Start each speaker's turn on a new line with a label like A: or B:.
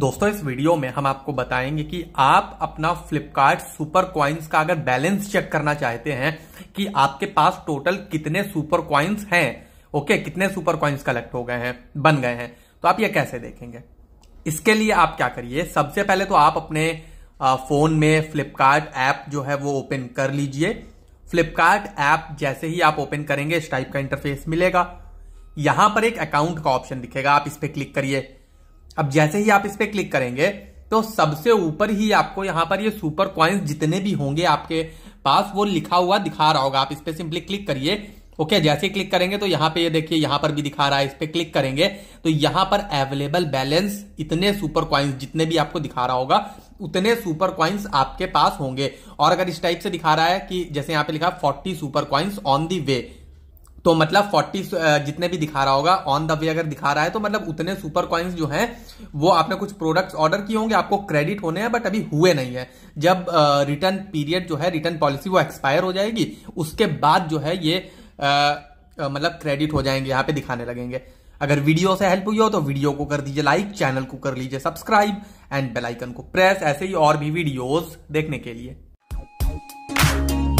A: दोस्तों इस वीडियो में हम आपको बताएंगे कि आप अपना फ्लिपकार्ट सुपर क्वाइंस का अगर बैलेंस चेक करना चाहते हैं कि आपके पास टोटल कितने सुपर क्वाइंस हैं ओके कितने सुपर क्वाइंस कलेक्ट हो गए हैं बन गए हैं तो आप ये कैसे देखेंगे इसके लिए आप क्या करिए सबसे पहले तो आप अपने फोन में फ्लिपकार्ट ऐप जो है वो ओपन कर लीजिए फ्लिपकार्ट ऐप जैसे ही आप ओपन करेंगे इस टाइप का इंटरफेस मिलेगा यहां पर एक अकाउंट का ऑप्शन दिखेगा आप इस पर क्लिक करिए अब जैसे ही आप इस पर क्लिक करेंगे तो सबसे ऊपर ही आपको यहां पर ये सुपर क्वाइंस जितने भी होंगे आपके पास वो लिखा हुआ दिखा रहा होगा आप इस पर सिंपली क्लिक करिए ओके जैसे क्लिक करेंगे तो यहां पे ये देखिए यहां पर भी दिखा रहा है इस पर क्लिक करेंगे तो यहां पर अवेलेबल बैलेंस इतने सुपर क्वाइंस जितने भी आपको दिखा रहा होगा उतने सुपर क्वाइंस आपके पास होंगे और अगर इस टाइप से दिखा रहा है कि जैसे यहाँ पे लिखा forty super coins on the way तो मतलब 40 uh, जितने भी दिखा रहा होगा ऑन द वे अगर दिखा रहा है तो मतलब उतने सुपर कॉइन्स जो हैं वो आपने कुछ प्रोडक्ट्स ऑर्डर किए होंगे आपको क्रेडिट होने हैं बट अभी हुए नहीं है जब रिटर्न uh, पीरियड जो है रिटर्न पॉलिसी वो एक्सपायर हो जाएगी उसके बाद जो है ये uh, मतलब क्रेडिट हो जाएंगे यहाँ पे दिखाने लगेंगे अगर वीडियो से हेल्प हुई हो तो वीडियो को कर दीजिए लाइक चैनल को कर लीजिए सब्सक्राइब एंड बेलाइकन को प्रेस ऐसे ही और भी वीडियोज देखने के लिए